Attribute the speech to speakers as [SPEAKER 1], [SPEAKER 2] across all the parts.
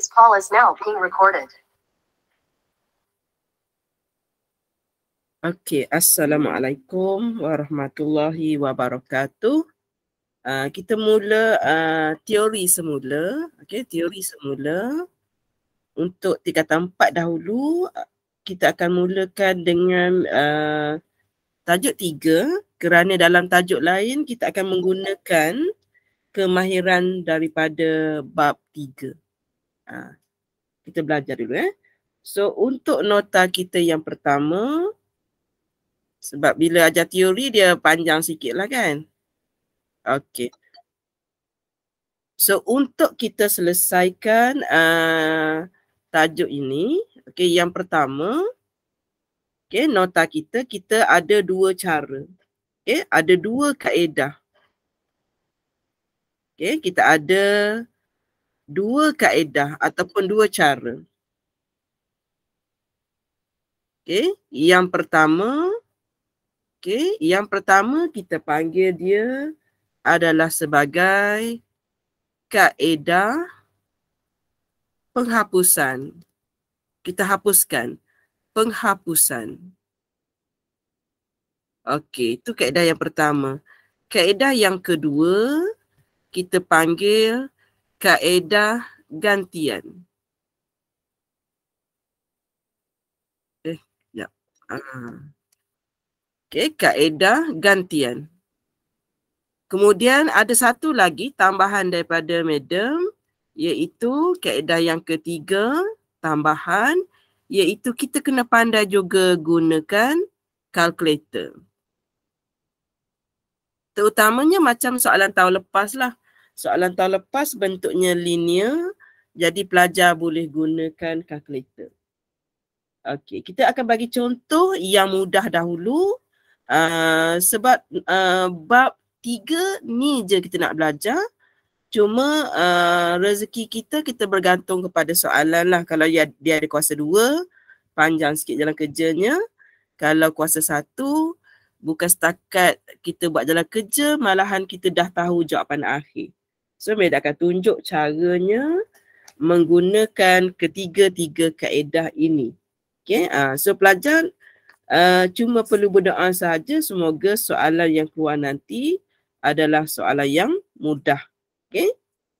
[SPEAKER 1] This call is now being recorded. Okay, Assalamualaikum Warahmatullahi Wabarakatuh. Uh, kita mula uh, teori semula. Okay, teori semula. Untuk tingkatan empat dahulu, kita akan mulakan dengan uh, tajuk tiga kerana dalam tajuk lain kita akan menggunakan kemahiran daripada bab tiga. Ha. Kita belajar dulu eh. So untuk nota kita yang pertama sebab bila ajar teori dia panjang sikit lah kan. Okay. So untuk kita selesaikan uh, tajuk ini, okay, yang pertama, okay, nota kita, kita ada dua cara. Okay, ada dua kaedah. Okay, kita ada dua kaedah ataupun dua cara. Okey, yang pertama okey, yang pertama kita panggil dia adalah sebagai kaedah penghapusan. Kita hapuskan penghapusan. Okey, itu kaedah yang pertama. Kaedah yang kedua kita panggil kaedah gantian. Eh, ya. Ah. Okey, kaedah gantian. Kemudian ada satu lagi tambahan daripada madam iaitu kaedah yang ketiga tambahan iaitu kita kena pandai juga gunakan kalkulator. Terutamanya macam soalan tahun lepas lah. Soalan tahun lepas bentuknya linear jadi pelajar boleh gunakan kalkulator. Okey, kita akan bagi contoh yang mudah dahulu uh, sebab uh, bab tiga ni je kita nak belajar. Cuma uh, rezeki kita kita bergantung kepada soalan lah. Kalau dia, dia ada kuasa dua, panjang sikit jalan kerjanya. Kalau kuasa satu, bukan setakat kita buat jalan kerja, malahan kita dah tahu jawapan akhir. So Meda akan tunjuk caranya menggunakan ketiga-tiga kaedah ini. Okay, uh, so pelajar uh, cuma perlu berdoa saja semoga soalan yang keluar nanti adalah soalan yang mudah. Okay,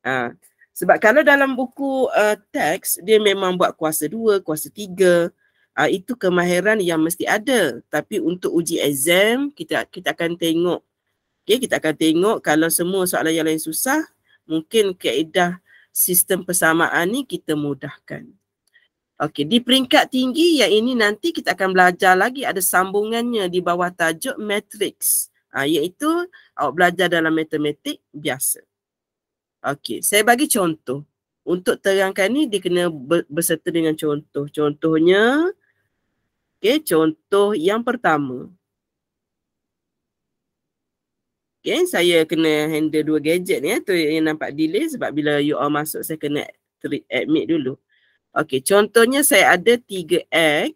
[SPEAKER 1] uh, sebab kalau dalam buku uh, teks dia memang buat kuasa dua, kuasa tiga. Uh, itu kemahiran yang mesti ada. Tapi untuk uji exam kita kita akan tengok. Okay, kita akan tengok kalau semua soalan yang lain susah, mungkin kaedah sistem persamaan ni kita mudahkan. Okey, di peringkat tinggi yang ini nanti kita akan belajar lagi ada sambungannya di bawah tajuk matrix. Ha, iaitu awak belajar dalam matematik biasa. Okey, saya bagi contoh. Untuk terangkan ni dia kena berserta dengan contoh. Contohnya, okey, contoh yang pertama. Okay, saya kena handle dua gadget ni ya. Tu yang nampak delay sebab bila you all masuk saya kena admit dulu. Okay, contohnya saya ada 3X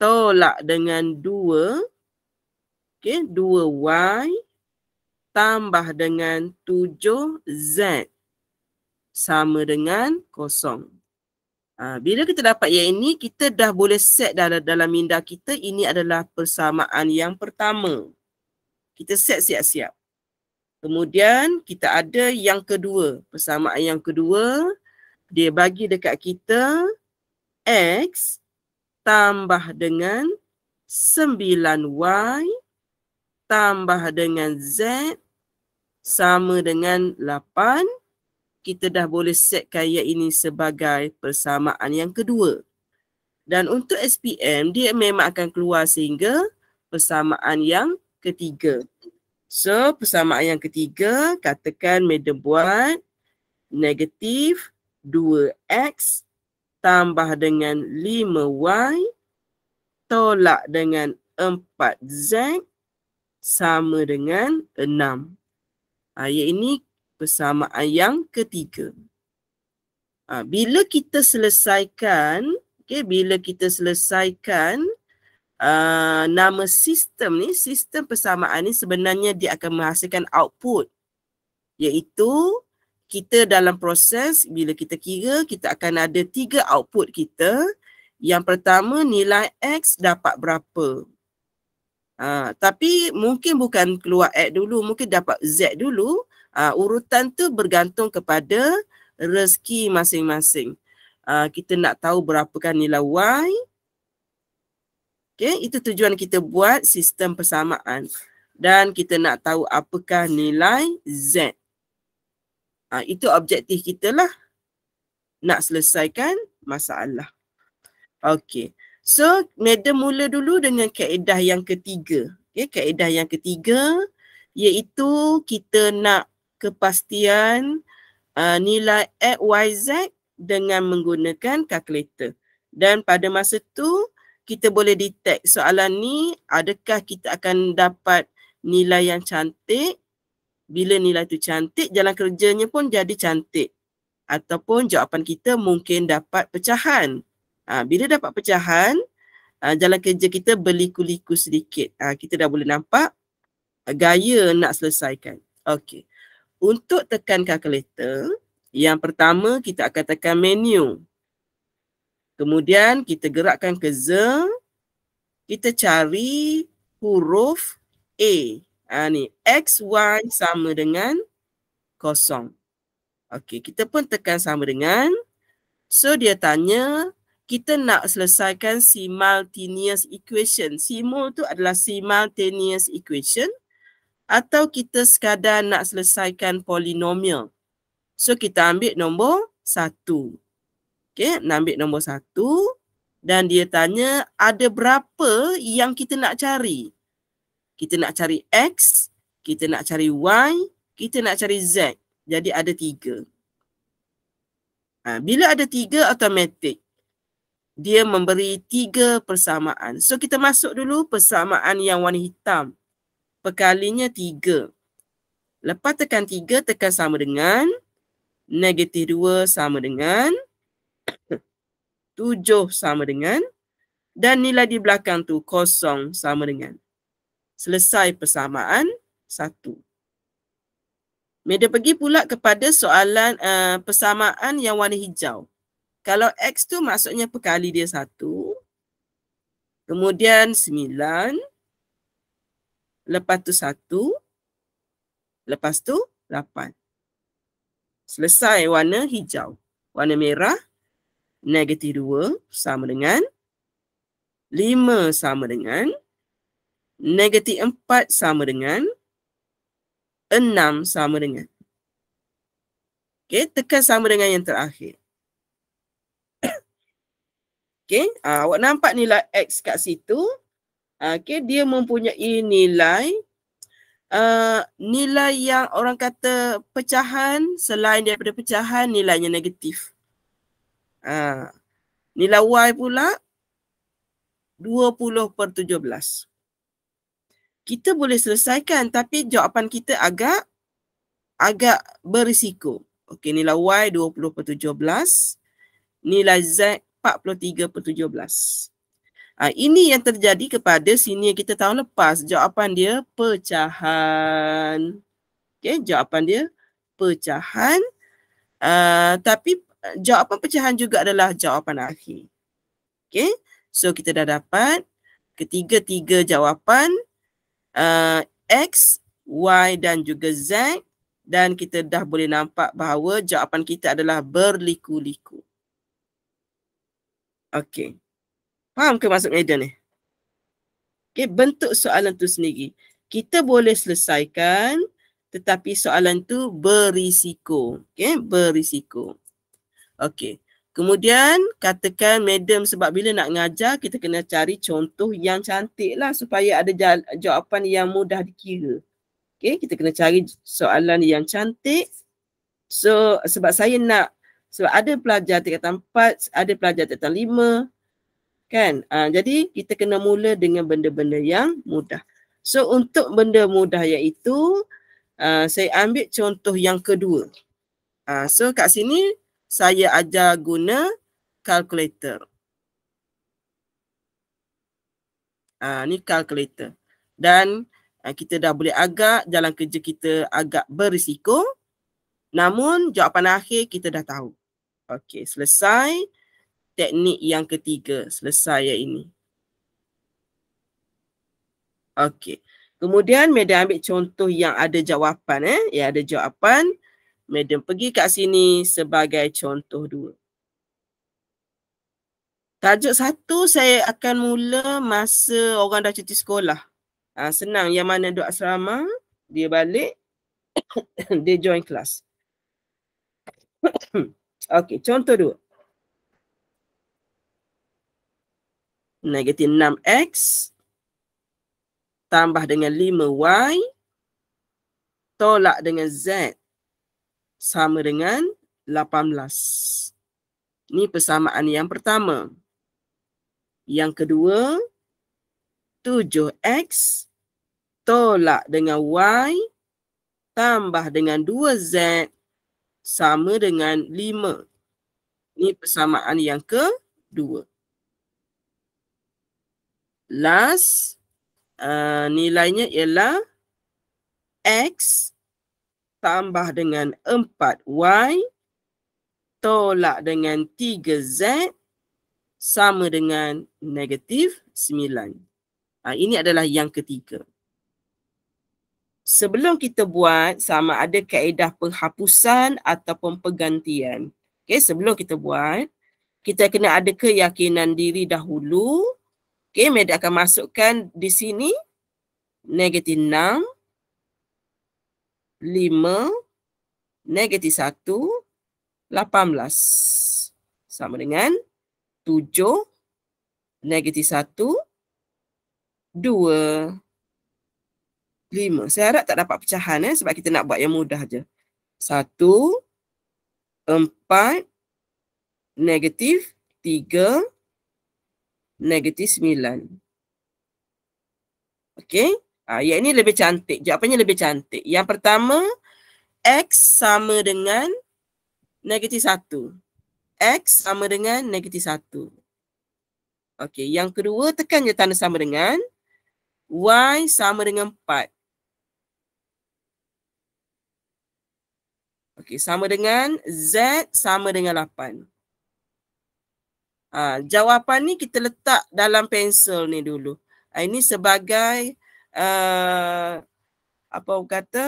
[SPEAKER 1] tolak dengan 2. Okay, 2Y tambah dengan 7Z sama dengan kosong. Ha, bila kita dapat yang ini, kita dah boleh set dalam, dalam minda kita ini adalah persamaan yang pertama kita set siap-siap. Kemudian kita ada yang kedua, persamaan yang kedua dia bagi dekat kita X tambah dengan 9Y tambah dengan Z sama dengan 8. Kita dah boleh set kaya ini sebagai persamaan yang kedua. Dan untuk SPM, dia memang akan keluar sehingga persamaan yang ketiga. So persamaan yang ketiga katakan Madam buat negatif 2X tambah dengan 5Y tolak dengan 4Z sama dengan 6. Ha, ini persamaan yang ketiga. Ha, bila kita selesaikan, okay, bila kita selesaikan, Uh, nama sistem ni, sistem persamaan ni sebenarnya dia akan menghasilkan output iaitu kita dalam proses bila kita kira kita akan ada tiga output kita yang pertama nilai X dapat berapa ha, tapi mungkin bukan keluar X dulu mungkin dapat Z dulu ha, urutan tu bergantung kepada rezeki masing-masing ha, kita nak tahu berapakah nilai Y Okay, itu tujuan kita buat sistem persamaan. Dan kita nak tahu apakah nilai Z. Ha, itu objektif kita lah. Nak selesaikan masalah. Okay. So, kita mula dulu dengan kaedah yang ketiga. Okay, kaedah yang ketiga iaitu kita nak kepastian uh, nilai z dengan menggunakan kalkulator. Dan pada masa tu, kita boleh detect soalan ni adakah kita akan dapat nilai yang cantik bila nilai tu cantik jalan kerjanya pun jadi cantik ataupun jawapan kita mungkin dapat pecahan ha, bila dapat pecahan ha, jalan kerja kita berliku-liku sedikit ha, kita dah boleh nampak gaya nak selesaikan okey untuk tekan calculator yang pertama kita akan tekan menu Kemudian kita gerakkan ke Z. Kita cari huruf A. Ha, ni X, Y sama dengan kosong. Okey, kita pun tekan sama dengan. So dia tanya, kita nak selesaikan simultaneous equation. Simul tu adalah simultaneous equation. Atau kita sekadar nak selesaikan polinomial. So kita ambil nombor satu. Okey, ambil nombor satu dan dia tanya ada berapa yang kita nak cari. Kita nak cari X, kita nak cari Y, kita nak cari Z. Jadi ada tiga. Ha, bila ada tiga, automatic. Dia memberi tiga persamaan. So kita masuk dulu persamaan yang warna hitam. Perkalinya tiga. Lepas tekan tiga, tekan sama dengan. Negatif dua sama dengan. Tujuh sama dengan dan nilai di belakang tu kosong sama dengan. Selesai persamaan satu. Media pergi pula kepada soalan uh, persamaan yang warna hijau. Kalau X tu maksudnya perkali dia satu, Kemudian sembilan, Lepas tu satu, Lepas tu lapan. Selesai warna hijau. Warna merah negatif 2 sama dengan 5 sama dengan negatif 4 sama dengan 6 sama dengan. Okey, tekan sama dengan yang terakhir. Okey, ah, awak nampak nilai X kat situ. Ah, okey, dia mempunyai nilai uh, nilai yang orang kata pecahan selain daripada pecahan nilainya negatif. Ha. Nilai Y pula 20 per 17. Kita boleh selesaikan tapi jawapan kita agak agak berisiko. Okey, nilai Y 20 per 17. Nilai Z 43 per 17. Ha, ini yang terjadi kepada senior kita tahu lepas. Jawapan dia pecahan. Okey, jawapan dia pecahan. Uh, tapi Eh, jawapan pecahan juga adalah jawapan akhir. Okay, so kita dah dapat ketiga-tiga jawapan uh, X, Y dan juga Z dan kita dah boleh nampak bahawa jawapan kita adalah berliku-liku. Okay, faham ke maksud Aiden ni? Okay, bentuk soalan tu sendiri. Kita boleh selesaikan tetapi soalan tu berisiko. Okay, berisiko. Okey. Kemudian katakan madam sebab bila nak ngajar kita kena cari contoh yang cantik lah supaya ada jawapan yang mudah dikira. Okey, kita kena cari soalan yang cantik. So sebab saya nak sebab ada pelajar tingkatan empat, ada pelajar tingkatan lima. Kan? Uh, jadi kita kena mula dengan benda-benda yang mudah. So untuk benda mudah iaitu uh, saya ambil contoh yang kedua. Uh, so kat sini saya ajar guna calculator. Uh, ni calculator. Dan uh, kita dah boleh agak jalan kerja kita agak berisiko. Namun jawapan akhir kita dah tahu. Okey, selesai teknik yang ketiga. Selesai yang ini. Okey. Kemudian media ambil contoh yang ada jawapan. Eh? Yang ada jawapan. Madam pergi kat sini sebagai contoh dua. Tajuk satu saya akan mula masa orang dah cuti sekolah. Ha, senang yang mana duduk asrama, dia balik, dia join kelas. Okey, contoh dua. Negatif 6X tambah dengan 5Y tolak dengan Z sama dengan 18. Ini persamaan yang pertama. Yang kedua, 7X tolak dengan Y tambah dengan 2Z sama dengan 5. Ini persamaan yang kedua. Last, uh, nilainya ialah X tambah dengan 4Y tolak dengan 3Z sama dengan negatif 9. Ha, ini adalah yang ketiga. Sebelum kita buat sama ada kaedah penghapusan ataupun pergantian. Okay, sebelum kita buat, kita kena ada keyakinan diri dahulu. Okay, Medi akan masukkan di sini negatif 6 5, negatif 1, 18. Sama dengan 7, negatif 1, 2, 5. Saya harap tak dapat pecahan eh, sebab kita nak buat yang mudah je. 1, 4, negatif 3, negatif 9. Okey. Ha, yang ini lebih cantik. Jawapannya lebih cantik. Yang pertama, X sama dengan negatif 1. X sama dengan negatif 1. Okey, yang kedua tekan je tanda sama dengan. Y sama dengan 4. Okey, sama dengan Z sama dengan 8. Ha, jawapan ni kita letak dalam pensel ni dulu. Ha, ini sebagai uh, apa orang kata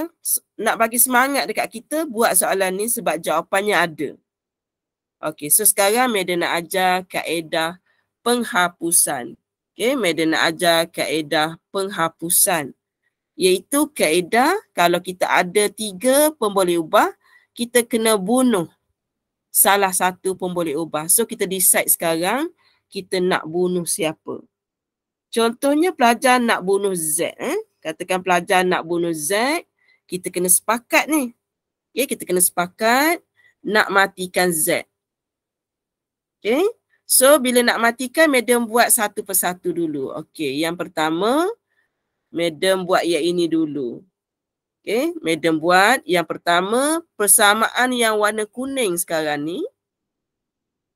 [SPEAKER 1] nak bagi semangat dekat kita buat soalan ni sebab jawapannya ada. Okey, so sekarang Meda nak ajar kaedah penghapusan. Okey, Meda nak ajar kaedah penghapusan. Iaitu kaedah kalau kita ada tiga pemboleh ubah, kita kena bunuh salah satu pemboleh ubah. So kita decide sekarang kita nak bunuh siapa. Contohnya pelajar nak bunuh Z. Eh? Katakan pelajar nak bunuh Z, kita kena sepakat ni. Okay, kita kena sepakat nak matikan Z. Okay, so bila nak matikan, madam buat satu persatu dulu. Okay, yang pertama, madam buat yang ini dulu. Okay, madam buat yang pertama, persamaan yang warna kuning sekarang ni.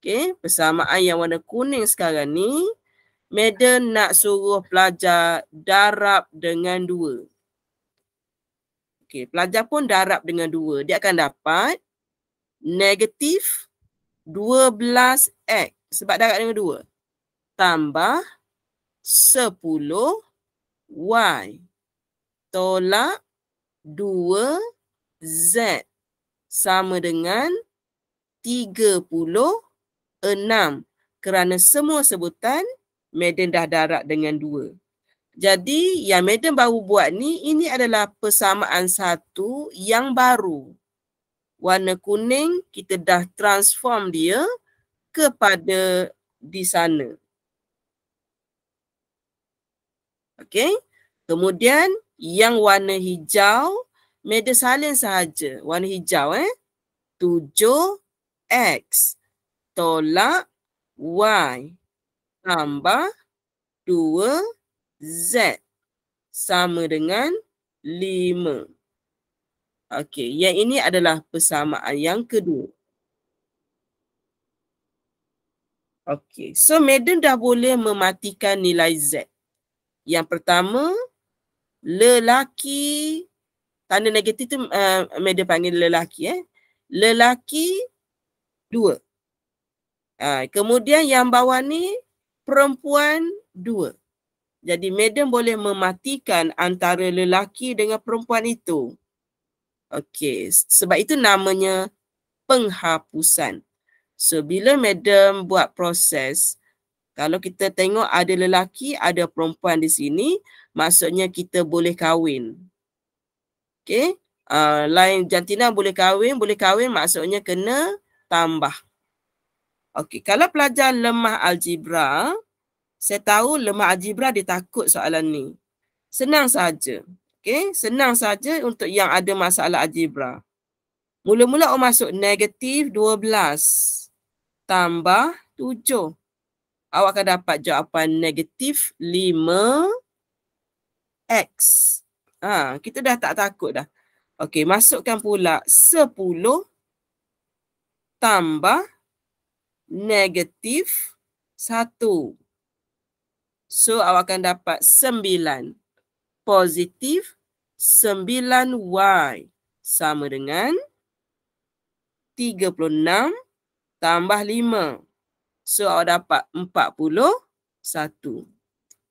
[SPEAKER 1] Okay, persamaan yang warna kuning sekarang ni. Madam nak suruh pelajar darab dengan dua. Okey, pelajar pun darab dengan dua. Dia akan dapat negatif 12x sebab darab dengan dua. Tambah 10y. Tolak 2z sama dengan 36 kerana semua sebutan 36. Madam dah darat dengan dua. Jadi yang Madam baru buat ni, ini adalah persamaan satu yang baru. Warna kuning kita dah transform dia kepada di sana. Okey. Kemudian yang warna hijau, Madam salin sahaja. Warna hijau eh. 7X tolak Y tambah 2Z sama dengan 5. Okey, yang ini adalah persamaan yang kedua. Okey, so Madden dah boleh mematikan nilai Z. Yang pertama, lelaki, tanda negatif tu uh, eh, Madden panggil lelaki. Eh. Lelaki, dua. Uh, kemudian yang bawah ni, perempuan dua. Jadi madam boleh mematikan antara lelaki dengan perempuan itu. Okey, sebab itu namanya penghapusan. So bila madam buat proses, kalau kita tengok ada lelaki, ada perempuan di sini, maksudnya kita boleh kahwin. Okey, uh, lain jantina boleh kahwin, boleh kahwin maksudnya kena tambah. Okey, kalau pelajar lemah algebra, saya tahu lemah algebra dia takut soalan ni. Senang saja. Okey, senang saja untuk yang ada masalah algebra. Mula-mula orang masuk negatif 12 tambah 7. Awak akan dapat jawapan negatif 5x. Ha, kita dah tak takut dah. Okey, masukkan pula 10 tambah negatif 1. So awak akan dapat 9. Positif 9y sama dengan 36 tambah 5. So awak dapat 41.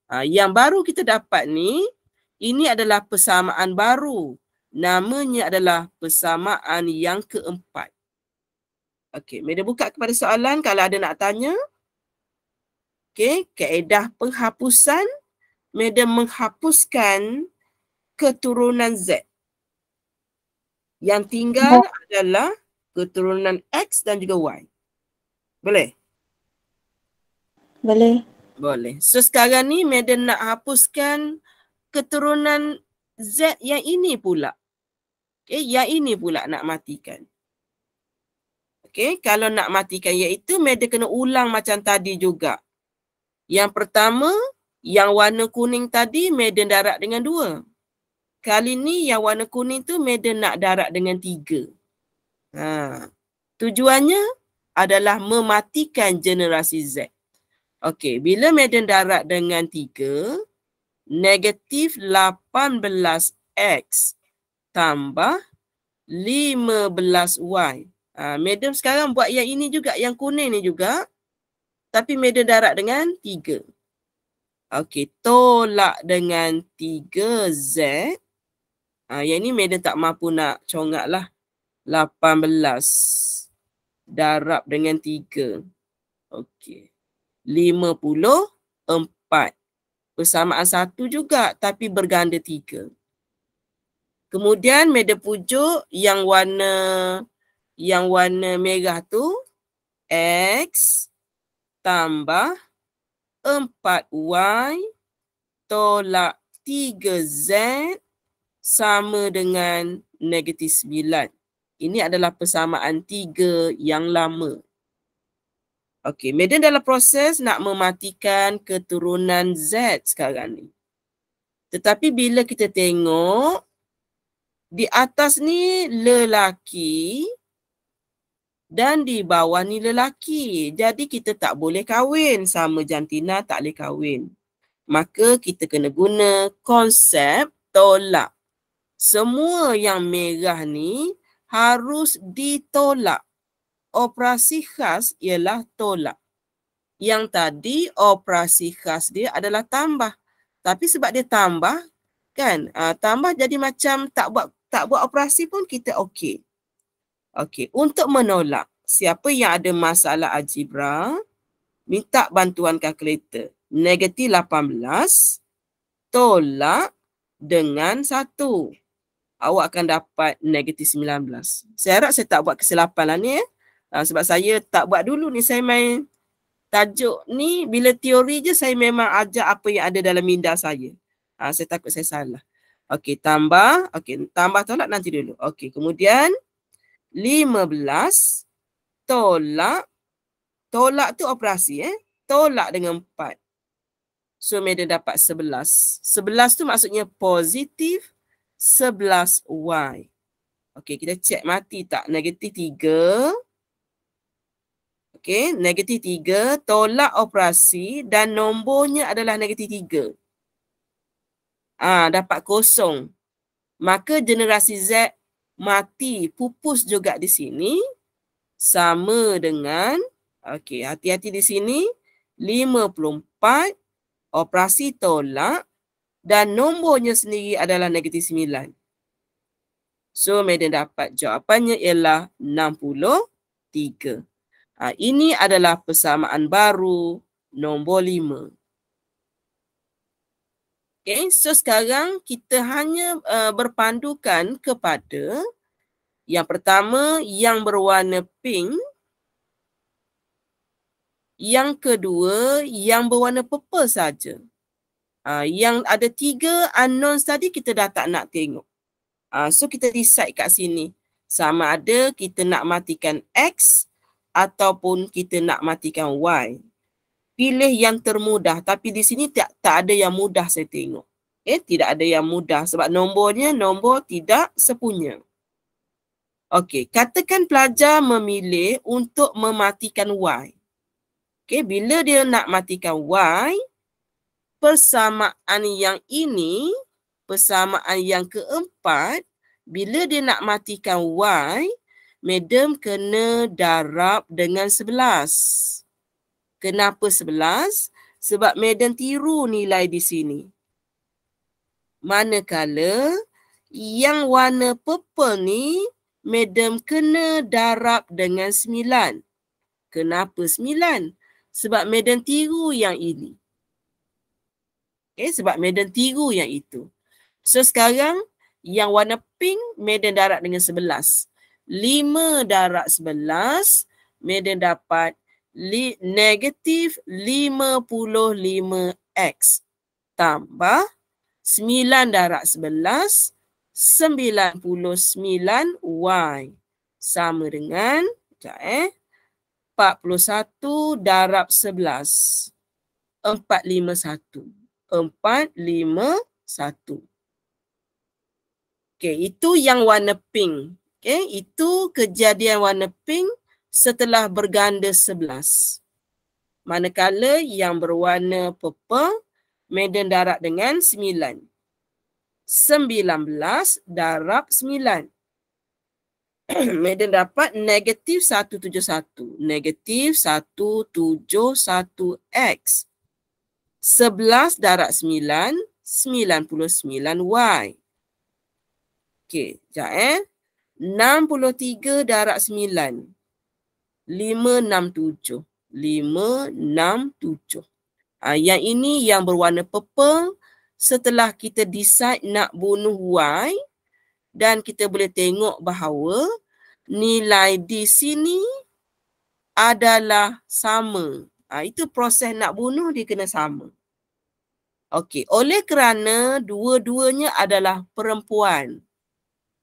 [SPEAKER 1] Ha, yang baru kita dapat ni, ini adalah persamaan baru. Namanya adalah persamaan yang keempat. Okey, media buka kepada soalan kalau ada nak tanya. Okey, kaedah penghapusan media menghapuskan keturunan Z. Yang tinggal Bo adalah keturunan X dan juga Y. Boleh? Boleh. Boleh. So sekarang ni media nak hapuskan keturunan Z yang ini pula. Okey, yang ini pula nak matikan. Okey, kalau nak matikan iaitu media kena ulang macam tadi juga. Yang pertama, yang warna kuning tadi media darat dengan dua. Kali ni yang warna kuning tu media nak darat dengan tiga. Ha. Tujuannya adalah mematikan generasi Z. Okey, bila medan darat dengan tiga, negatif 18X tambah 15Y Ah, medium sekarang buat yang ini juga, yang kuning ni juga. Tapi medium darat dengan 3. Okey, tolak dengan 3Z. Ha, ah, yang ni medium tak mampu nak congak lah. 18 darab dengan 3. Okey. 54. Persamaan 1 juga tapi berganda 3. Kemudian medium pujuk yang warna yang warna merah tu X tambah 4Y tolak 3Z sama dengan negatif 9. Ini adalah persamaan 3 yang lama. Okey, Medan dalam proses nak mematikan keturunan Z sekarang ni. Tetapi bila kita tengok, di atas ni lelaki, dan di bawah ni lelaki. Jadi kita tak boleh kahwin sama jantina tak boleh kahwin. Maka kita kena guna konsep tolak. Semua yang merah ni harus ditolak. Operasi khas ialah tolak. Yang tadi operasi khas dia adalah tambah. Tapi sebab dia tambah kan? Uh, tambah jadi macam tak buat tak buat operasi pun kita okey. Okey, untuk menolak, siapa yang ada masalah algebra, minta bantuan kalkulator. Negatif 18, tolak dengan 1. Awak akan dapat negatif 19. Saya harap saya tak buat kesilapan lah ni. Eh. Ha, sebab saya tak buat dulu ni, saya main tajuk ni, bila teori je saya memang ajar apa yang ada dalam minda saya. Ha, saya takut saya salah. Okey, tambah. Okey, tambah tolak nanti dulu. Okey, kemudian 15 tolak tolak tu operasi eh tolak dengan 4 so Medan dapat 11 11 tu maksudnya positif 11y okey kita check mati tak negatif 3 okey negatif 3 tolak operasi dan nombornya adalah negatif 3 ah dapat kosong maka generasi Z mati pupus juga di sini sama dengan okey hati-hati di sini 54 operasi tolak dan nombornya sendiri adalah negatif 9. So Madam dapat jawapannya ialah 63. Ha, ini adalah persamaan baru nombor 5. Okay, so sekarang kita hanya uh, berpandukan kepada yang pertama yang berwarna pink. Yang kedua yang berwarna purple saja. Uh, yang ada tiga unknown tadi kita dah tak nak tengok. Uh, so kita decide kat sini. Sama ada kita nak matikan X ataupun kita nak matikan Y pilih yang termudah tapi di sini tak tak ada yang mudah saya tengok eh tidak ada yang mudah sebab nombornya nombor tidak sepunya okey katakan pelajar memilih untuk mematikan y okey bila dia nak matikan y persamaan yang ini persamaan yang keempat bila dia nak matikan y medium kena darab dengan 11 Kenapa 11? Sebab Madam tiru nilai di sini. Manakala yang warna purple ni Madam kena darab dengan 9. Kenapa 9? Sebab Madam tiru yang ini. Okay, eh, sebab Madam tiru yang itu. So sekarang yang warna pink Madam darab dengan 11. Lima darab 11 Madam dapat negatif 55X tambah 9 darab 11, 99Y sama dengan, sekejap eh, 41 darab 11, 451. 451. Okey, itu yang warna pink. Okey, itu kejadian warna pink setelah berganda sebelas. Manakala yang berwarna purple, medan darab dengan sembilan. Sembilan belas darab sembilan. medan dapat negatif satu tujuh satu. Negatif satu tujuh satu X. Sebelas darab sembilan, sembilan puluh sembilan Y. Okey, sekejap eh. tiga darab sembilan. Lima lima enam enam tujuh, tujuh. Ah, yang ini yang berwarna purple setelah kita decide nak bunuh Y dan kita boleh tengok bahawa nilai di sini adalah sama. Ha, itu proses nak bunuh dia kena sama. Okey, oleh kerana dua-duanya adalah perempuan.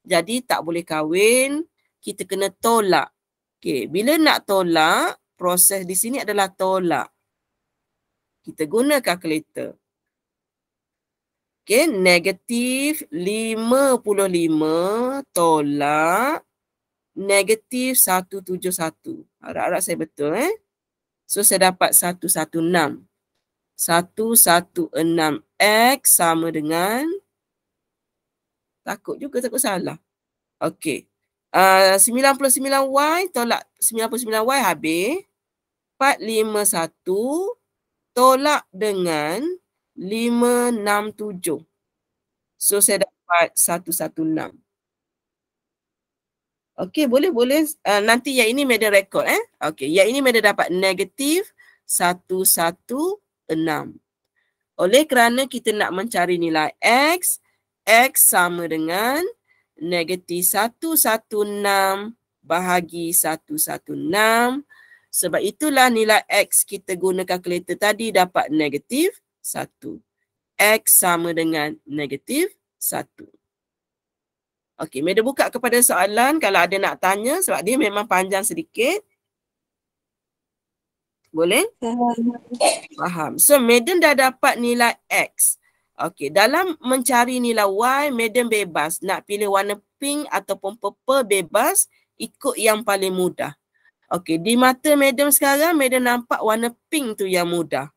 [SPEAKER 1] Jadi tak boleh kahwin, kita kena tolak. Okey, bila nak tolak, proses di sini adalah tolak. Kita guna kalkulator. Okey, negatif 55 tolak negatif 171. Harap-harap saya betul eh. So, saya dapat 116. 116X sama dengan. Takut juga, takut salah. Okey. 99Y ah, tolak 99Y habis. 451 tolak dengan 567. So saya dapat 116. Okay boleh boleh. Uh, nanti yang ini media record eh. okay yang ini media dapat negatif 116. Oleh kerana kita nak mencari nilai X. X sama dengan negatif 116 bahagi 116. Sebab itulah nilai X kita guna kalkulator tadi dapat negatif 1. X sama dengan negatif 1. Okey, meja buka kepada soalan kalau ada nak tanya sebab dia memang panjang sedikit. Boleh? Faham. Faham. So, Madam dah dapat nilai X. Okey, dalam mencari nilai Y, medium bebas. Nak pilih warna pink ataupun purple bebas, ikut yang paling mudah. Okey, di mata medium sekarang, medium nampak warna pink tu yang mudah.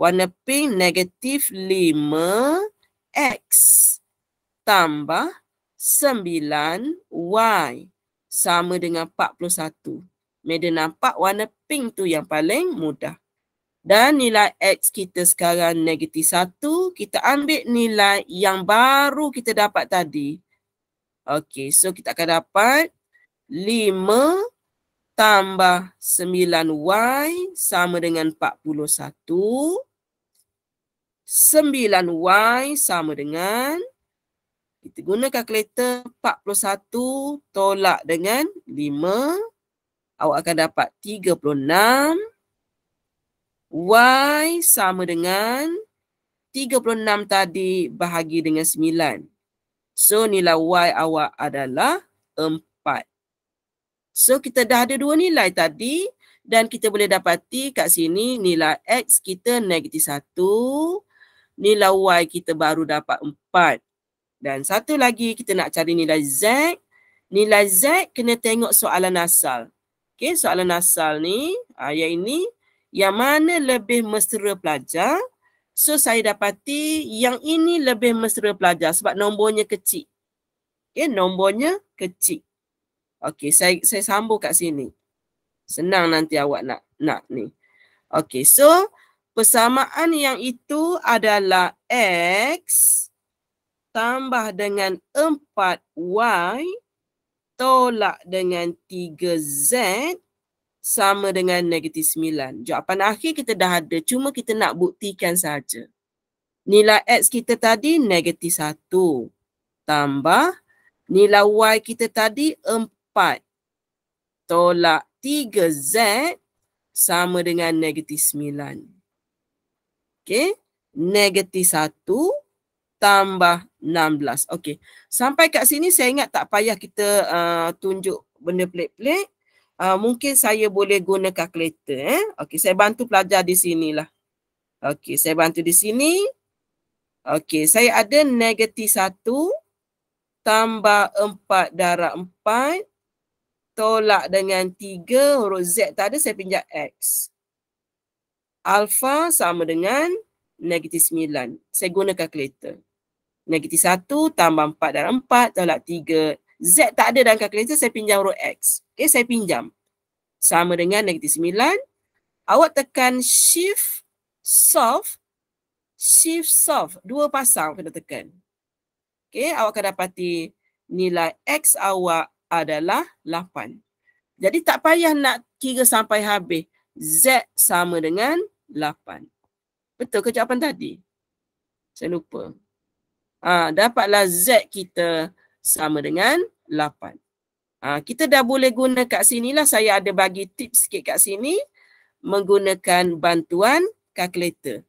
[SPEAKER 1] Warna pink negatif 5X tambah 9Y sama dengan 41. Medium nampak warna pink tu yang paling mudah dan nilai X kita sekarang negatif 1, kita ambil nilai yang baru kita dapat tadi. Okey, so kita akan dapat 5 tambah 9Y sama dengan 41. 9Y sama dengan, kita guna kalkulator 41 tolak dengan 5. Awak akan dapat 36. Y sama dengan 36 tadi bahagi dengan 9. So nilai Y awak adalah 4. So kita dah ada dua nilai tadi dan kita boleh dapati kat sini nilai X kita negatif 1. Nilai Y kita baru dapat 4. Dan satu lagi kita nak cari nilai Z. Nilai Z kena tengok soalan asal. Okay, soalan asal ni, ayat ah, ini, yang mana lebih mesra pelajar so saya dapati yang ini lebih mesra pelajar sebab nombornya kecil okey nombornya kecil okey saya saya sambung kat sini senang nanti awak nak nak ni okey so persamaan yang itu adalah x tambah dengan 4y tolak dengan 3z sama dengan negatif 9. Jawapan akhir kita dah ada. Cuma kita nak buktikan saja. Nilai X kita tadi negatif 1. Tambah nilai Y kita tadi 4. Tolak 3Z sama dengan negatif 9. Okey. Negatif 1 tambah 16. Okey. Sampai kat sini saya ingat tak payah kita uh, tunjuk benda pelik-pelik uh, mungkin saya boleh guna kalkulator. Eh? Okey, saya bantu pelajar di sinilah. lah. Okey, saya bantu di sini. Okey, saya ada negatif 1 tambah 4 darab 4 tolak dengan 3 huruf Z tak ada, saya pinjam X. Alpha sama dengan negatif 9. Saya guna kalkulator. Negatif 1 tambah 4 darab 4 tolak 3. Z tak ada dalam kalkulator, saya pinjam huruf X. A saya pinjam. Sama dengan negatif sembilan. Awak tekan shift soft. Shift soft. Dua pasang kena tekan. Okey, awak akan dapati nilai X awak adalah lapan. Jadi tak payah nak kira sampai habis. Z sama dengan lapan. Betul ke jawapan tadi? Saya lupa. Ha, dapatlah Z kita sama dengan lapan. Ha, kita dah boleh guna kat sini lah. Saya ada bagi tips sikit kat sini menggunakan bantuan kalkulator.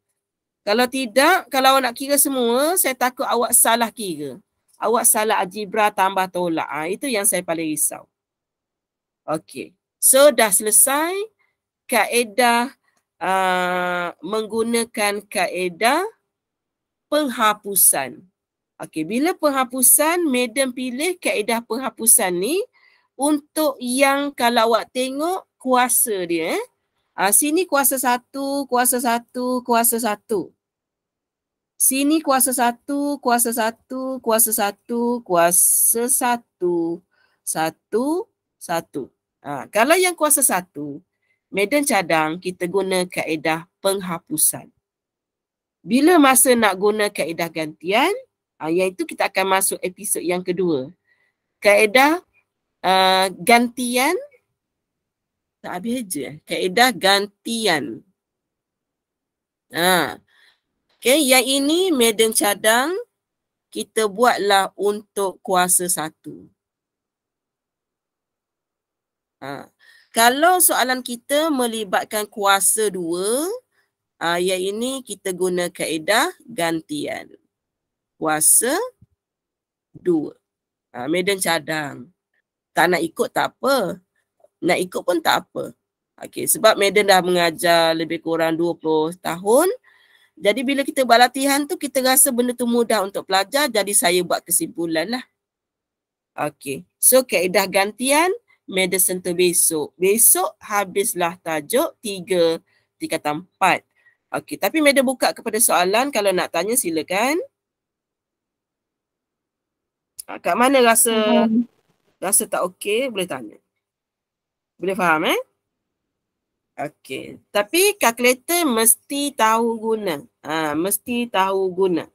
[SPEAKER 1] Kalau tidak, kalau awak nak kira semua, saya takut awak salah kira. Awak salah algebra tambah tolak. Ha, itu yang saya paling risau. Okay, So dah selesai kaedah uh, menggunakan kaedah penghapusan. Okay, bila penghapusan, Madam pilih kaedah penghapusan ni, untuk yang kalau awak tengok kuasa dia. Ha, sini kuasa satu, kuasa satu, kuasa satu. Sini kuasa satu, kuasa satu, kuasa satu, kuasa satu, satu, satu. Ha, kalau yang kuasa satu, medan cadang kita guna kaedah penghapusan. Bila masa nak guna kaedah gantian, ha, iaitu kita akan masuk episod yang kedua. Kaedah uh, gantian tak habis aja kaedah gantian ha ah. okey yang ini medan cadang kita buatlah untuk kuasa satu ha kalau soalan kita melibatkan kuasa dua uh, yang ini kita guna kaedah gantian kuasa dua ha, medan cadang tak nak ikut tak apa. Nak ikut pun tak apa. Okey, sebab Madam dah mengajar lebih kurang 20 tahun. Jadi bila kita buat latihan tu, kita rasa benda tu mudah untuk pelajar. Jadi saya buat kesimpulan lah. Okey, so keedah gantian, Madam sentuh besok. Besok habislah tajuk 3, tingkatan 4. Okey, tapi Madam buka kepada soalan. Kalau nak tanya, silakan. Ah, kat mana rasa... Hmm rasa tak okey boleh tanya. Boleh faham eh? Okey. Tapi calculator mesti tahu guna. Ha, mesti tahu guna.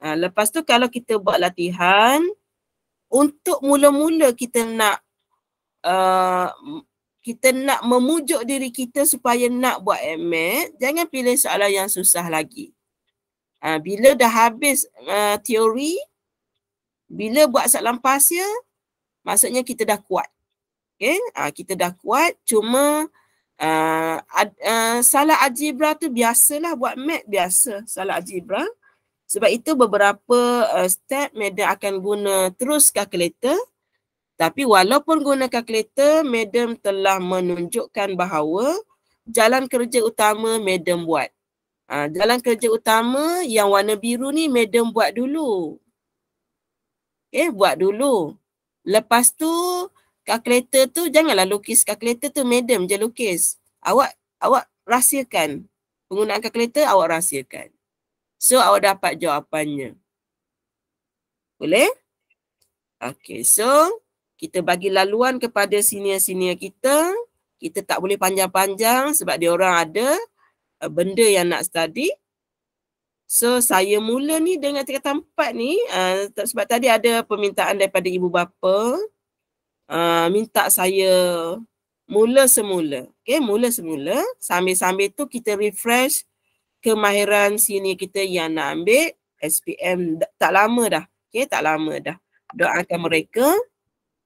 [SPEAKER 1] Ha, lepas tu kalau kita buat latihan untuk mula-mula kita nak uh, kita nak memujuk diri kita supaya nak buat MAT, jangan pilih soalan yang susah lagi. Ha, bila dah habis uh, teori, bila buat soalan pasir, maksudnya kita dah kuat. Okay? Ha, ah, kita dah kuat cuma uh, uh, salah algebra tu biasalah buat math biasa salah algebra. Sebab itu beberapa uh, step Madam akan guna terus kalkulator. Tapi walaupun guna kalkulator, Madam telah menunjukkan bahawa jalan kerja utama Madam buat. Ha, jalan kerja utama yang warna biru ni Madam buat dulu. okay, buat dulu. Lepas tu kalkulator tu janganlah lukis kalkulator tu madam je lukis. Awak awak rahsiakan. Penggunaan kalkulator awak rahsiakan. So awak dapat jawapannya. Boleh? Okay so kita bagi laluan kepada senior-senior kita. Kita tak boleh panjang-panjang sebab dia orang ada eh, benda yang nak study. So saya mula ni dengan tingkat empat ni uh, sebab tadi ada permintaan daripada ibu bapa uh, minta saya mula semula. Okay, mula semula. Sambil-sambil tu kita refresh kemahiran sini kita yang nak ambil SPM tak lama dah. Okay, tak lama dah. Doakan mereka.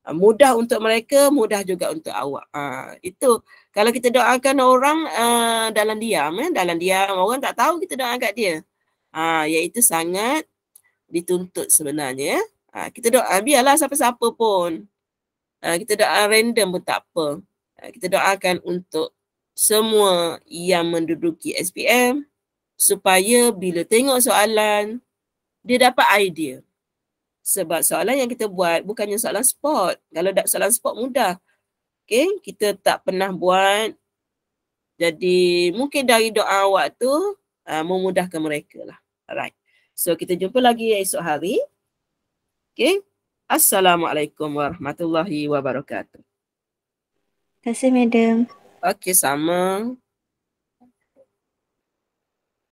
[SPEAKER 1] Ah, mudah untuk mereka, mudah juga untuk awak. Uh, itu kalau kita doakan orang uh, dalam diam. Eh? Dalam diam orang tak tahu kita doakan dia. Ah, iaitu sangat dituntut sebenarnya. Ha, kita doa biarlah siapa-siapa pun. Ha, kita doa random pun tak apa. Ha, kita doakan untuk semua yang menduduki SPM supaya bila tengok soalan, dia dapat idea. Sebab soalan yang kita buat bukannya soalan sport. Kalau tak soalan sport mudah. Okay, kita tak pernah buat. Jadi mungkin dari doa awak tu uh, memudahkan mereka lah. Alright. So kita jumpa lagi esok hari. Okay. Assalamualaikum warahmatullahi wabarakatuh. Terima kasih, Madam. Okay, sama.